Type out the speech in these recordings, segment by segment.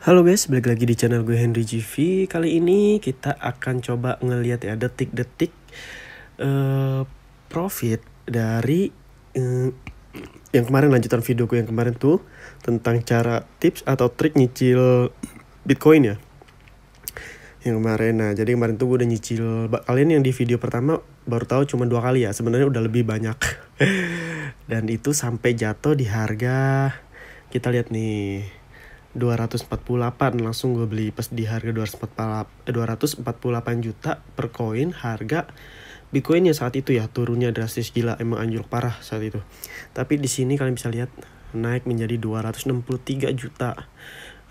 Halo guys, balik lagi di channel gue Henry GV. Kali ini kita akan coba ngelihat ya detik-detik uh, profit dari uh, yang kemarin lanjutan video gue yang kemarin tuh tentang cara tips atau trik nyicil Bitcoin ya. Yang kemarin nah, jadi kemarin tuh gue udah nyicil kalian yang di video pertama baru tahu cuma dua kali ya. Sebenarnya udah lebih banyak. Dan itu sampai jatuh di harga kita lihat nih 248 langsung gue beli pas di harga 248 eh, juta per koin harga Bitcoinnya saat itu ya turunnya drastis gila emang anjlok parah saat itu tapi di sini kalian bisa lihat naik menjadi 263 juta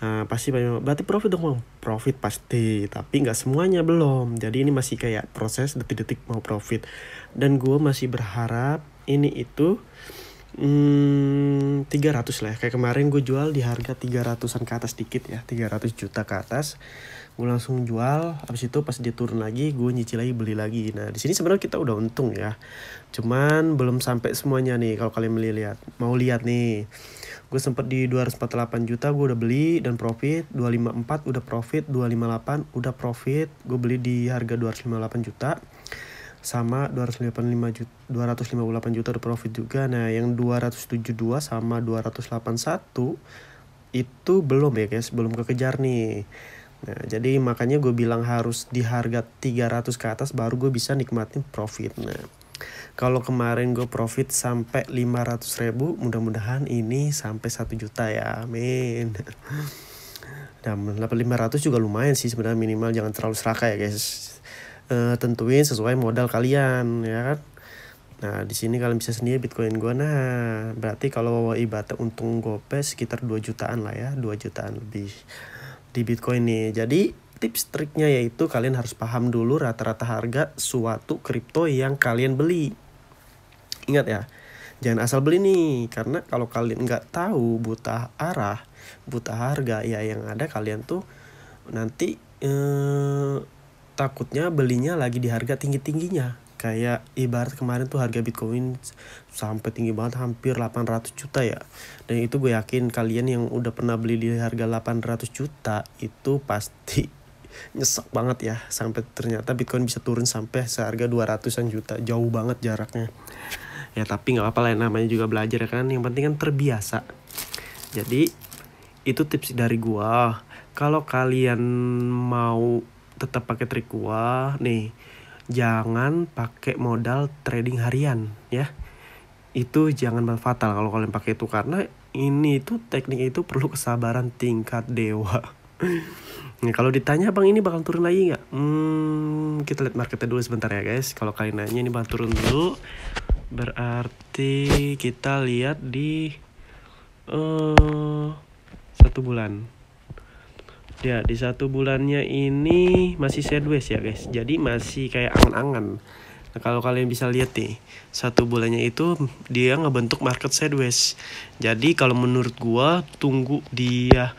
nah, pasti banyak berarti profit dong profit pasti tapi nggak semuanya belum jadi ini masih kayak proses detik-detik mau profit dan gue masih berharap ini itu hmm, ratus lah ya. Kayak kemarin gue jual di harga tiga ratusan ke atas dikit ya. tiga ratus juta ke atas. Gue langsung jual. Habis itu pas dia turun lagi gue nyicil lagi beli lagi. Nah di sini sebenarnya kita udah untung ya. Cuman belum sampai semuanya nih kalau kalian lihat. Mau lihat nih. Gue sempet di dua ratus empat delapan juta gue udah beli dan profit. dua lima empat udah profit. dua lima delapan udah profit. Gue beli di harga dua ratus lima delapan juta sama 285 juta, 258 juta udah profit juga. Nah, yang 272 sama 281 itu belum ya guys, belum kekejar nih. Nah, jadi makanya gue bilang harus di harga 300 ke atas baru gue bisa nikmatin profit. Nah, kalau kemarin gue profit sampai 500 ribu, mudah-mudahan ini sampai 1 juta ya, amin. Nah, Dan 500 juga lumayan sih sebenarnya minimal jangan terlalu seraka ya guys Eh, tentuin sesuai modal kalian ya kan Nah, di sini kalian bisa sendiri Bitcoin gua. Nah, berarti kalau ibarat untung gope sekitar 2 jutaan lah ya, 2 jutaan lebih di Bitcoin nih. Jadi, tips triknya yaitu kalian harus paham dulu rata-rata harga suatu kripto yang kalian beli. Ingat ya, jangan asal beli nih, karena kalau kalian nggak tahu buta arah, buta harga, ya yang ada kalian tuh nanti eh, takutnya belinya lagi di harga tinggi-tingginya kayak ibarat kemarin tuh harga Bitcoin sampai tinggi banget hampir 800 juta ya. Dan itu gue yakin kalian yang udah pernah beli di harga 800 juta itu pasti nyesek banget ya sampai ternyata Bitcoin bisa turun sampai seharga 200-an juta. Jauh banget jaraknya. Ya tapi nggak apa-apa lah namanya juga belajar ya kan. Yang penting kan terbiasa. Jadi itu tips dari gua. Kalau kalian mau tetap pakai trik gua nih jangan pakai modal trading harian ya itu jangan fatal kalau kalian pakai itu karena ini itu teknik itu perlu kesabaran tingkat dewa Nah, kalau ditanya bang ini bakal turun lagi nggak? Hmm, kita lihat marketnya dulu sebentar ya guys. Kalau kalian nanya ini bakal turun dulu, berarti kita lihat di uh, satu bulan. Ya, di satu bulannya ini masih sideways ya guys. Jadi masih kayak angan-angan. Nah, kalau kalian bisa lihat nih, satu bulannya itu dia ngebentuk market sideways. Jadi kalau menurut gua tunggu dia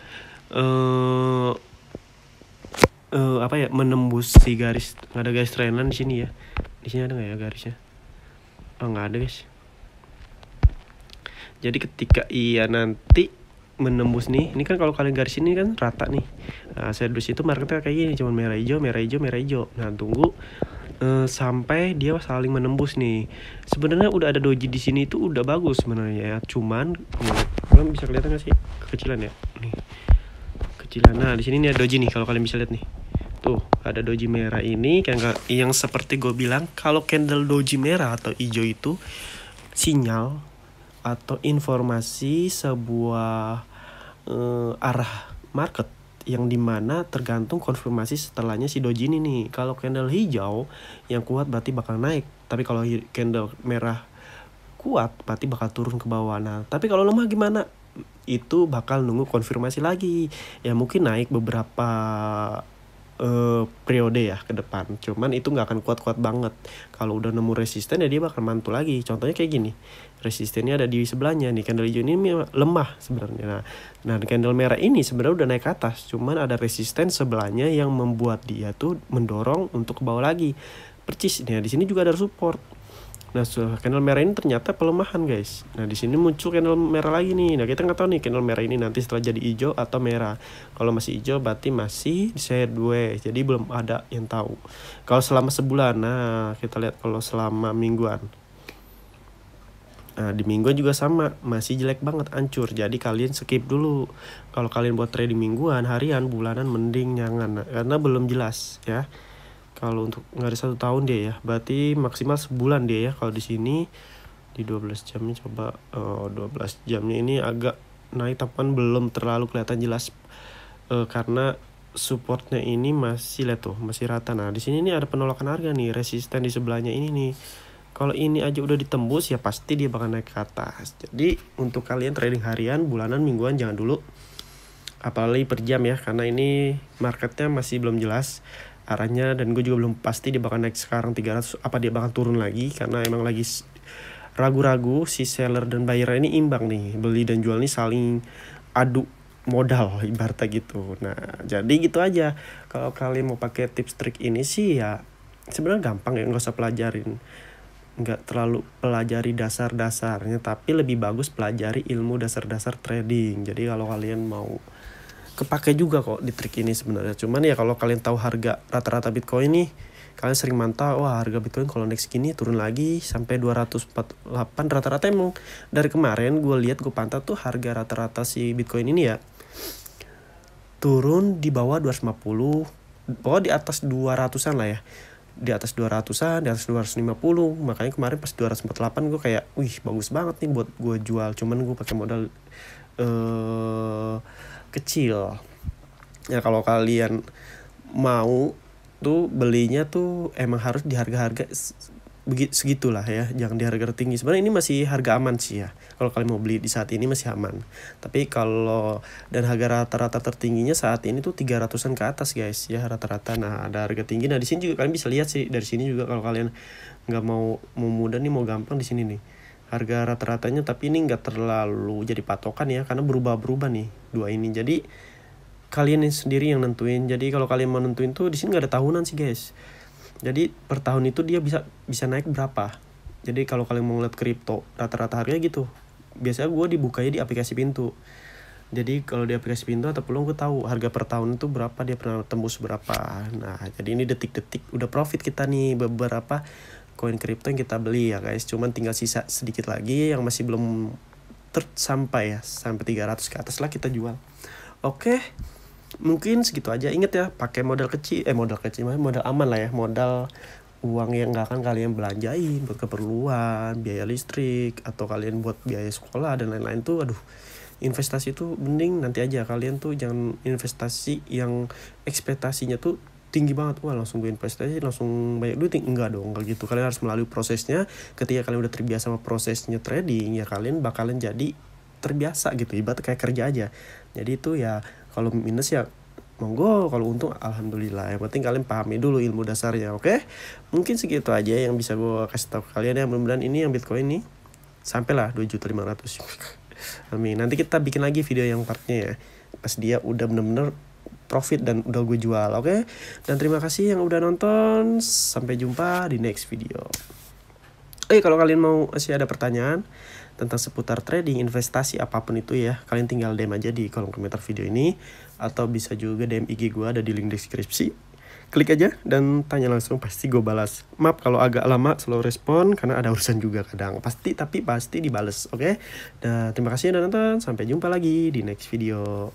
uh, uh, apa ya menembus si garis nggak ada garis trendline di sini ya di sini ada nggak ya garisnya oh nggak ada guys jadi ketika ia nanti menembus nih ini kan kalau kalian garis ini kan rata nih nah, saya itu marketnya kayak gini cuman merah hijau merah hijau merah hijau nah tunggu uh, sampai dia saling menembus nih sebenarnya udah ada doji di sini itu udah bagus sebenarnya ya cuman kalian bisa kelihatan nggak sih kekecilan ya nih kecilan nah di sini nih ada doji nih kalau kalian bisa lihat nih tuh ada doji merah ini yang yang seperti gue bilang kalau candle doji merah atau hijau itu sinyal atau informasi sebuah uh, arah market yang dimana tergantung konfirmasi setelahnya si dojin ini kalau candle hijau yang kuat berarti bakal naik tapi kalau candle merah kuat berarti bakal turun ke bawah nah tapi kalau lemah gimana itu bakal nunggu konfirmasi lagi ya mungkin naik beberapa uh, periode ya ke depan. Cuman itu nggak akan kuat-kuat banget. Kalau udah nemu resisten ya dia bakal mantul lagi. Contohnya kayak gini. Resistennya ada di sebelahnya nih. Candle hijau ini lemah sebenarnya. Nah, nah candle merah ini sebenarnya udah naik ke atas. Cuman ada resisten sebelahnya yang membuat dia tuh mendorong untuk ke bawah lagi. Percis Nah, di sini juga ada support Nah setelah candle merah ini ternyata pelemahan guys. Nah di sini muncul candle merah lagi nih. Nah kita nggak tahu nih candle merah ini nanti setelah jadi hijau atau merah. Kalau masih hijau berarti masih di share Jadi belum ada yang tahu. Kalau selama sebulan, nah kita lihat kalau selama mingguan. Nah, di mingguan juga sama, masih jelek banget, hancur. Jadi kalian skip dulu. Kalau kalian buat trading mingguan, harian, bulanan mending jangan karena belum jelas ya kalau untuk nggak ada satu tahun dia ya berarti maksimal sebulan dia ya kalau di sini di 12 jamnya coba uh, eh, 12 jamnya ini agak naik tapi kan belum terlalu kelihatan jelas uh, karena supportnya ini masih lihat tuh masih rata nah di sini ini ada penolakan harga nih resisten di sebelahnya ini nih kalau ini aja udah ditembus ya pasti dia bakal naik ke atas jadi untuk kalian trading harian bulanan mingguan jangan dulu apalagi per jam ya karena ini marketnya masih belum jelas arahnya dan gue juga belum pasti dia bakal naik sekarang 300 apa dia bakal turun lagi karena emang lagi ragu-ragu si seller dan buyer ini imbang nih beli dan jual ini saling adu modal ibaratnya gitu nah jadi gitu aja kalau kalian mau pakai tips trik ini sih ya sebenarnya gampang ya nggak usah pelajarin nggak terlalu pelajari dasar-dasarnya tapi lebih bagus pelajari ilmu dasar-dasar trading jadi kalau kalian mau kepake juga kok di trik ini sebenarnya cuman ya kalau kalian tahu harga rata-rata bitcoin nih kalian sering mantau wah harga bitcoin kalau naik segini turun lagi sampai 248 rata-rata emang dari kemarin gue lihat gue pantau tuh harga rata-rata si bitcoin ini ya turun di bawah 250 pokoknya di atas 200-an lah ya di atas 200-an, di atas 250 makanya kemarin pas 248 gue kayak wih bagus banget nih buat gue jual cuman gue pakai modal eh uh, kecil ya kalau kalian mau tuh belinya tuh emang harus di harga-harga begitu segitulah ya jangan di harga tinggi sebenarnya ini masih harga aman sih ya kalau kalian mau beli di saat ini masih aman tapi kalau dan harga rata-rata tertingginya saat ini tuh tiga ratusan ke atas guys ya rata-rata nah ada harga tinggi nah di sini juga kalian bisa lihat sih dari sini juga kalau kalian nggak mau mau mudah nih mau gampang di sini nih harga rata-ratanya tapi ini nggak terlalu jadi patokan ya karena berubah-berubah nih dua ini jadi kalian sendiri yang nentuin jadi kalau kalian mau nentuin tuh di sini nggak ada tahunan sih guys jadi per tahun itu dia bisa bisa naik berapa jadi kalau kalian mau ngeliat kripto rata-rata harganya gitu biasanya gue dibukanya di aplikasi pintu jadi kalau di aplikasi pintu atau belum gue tahu harga per tahun itu berapa dia pernah tembus berapa nah jadi ini detik-detik udah profit kita nih beberapa koin kripto yang kita beli ya guys cuman tinggal sisa sedikit lagi yang masih belum ter sampai ya sampai 300 ke atas lah kita jual oke mungkin segitu aja inget ya pakai modal kecil eh modal kecil mah modal aman lah ya modal uang yang nggak akan kalian belanjain buat keperluan biaya listrik atau kalian buat biaya sekolah dan lain-lain tuh aduh investasi itu mending nanti aja kalian tuh jangan investasi yang ekspektasinya tuh tinggi banget wah langsung gue investasi langsung banyak duit enggak dong kayak gitu kalian harus melalui prosesnya ketika kalian udah terbiasa sama prosesnya trading ya kalian bakalan jadi terbiasa gitu ibarat kayak kerja aja jadi itu ya kalau minus ya monggo kalau untung alhamdulillah yang penting kalian pahami dulu ilmu dasarnya oke mungkin segitu aja yang bisa gue kasih tahu kalian ya mudah-mudahan ini yang bitcoin nih sampailah dua juta lima ratus nanti kita bikin lagi video yang partnya ya pas dia udah bener-bener profit dan udah gue jual oke okay? dan terima kasih yang udah nonton sampai jumpa di next video eh kalau kalian mau masih ada pertanyaan tentang seputar trading investasi apapun itu ya kalian tinggal DM aja di kolom komentar video ini atau bisa juga DM IG gue ada di link deskripsi klik aja dan tanya langsung pasti gue balas maaf kalau agak lama slow respon karena ada urusan juga kadang pasti tapi pasti dibales oke okay? nah terima kasih udah nonton sampai jumpa lagi di next video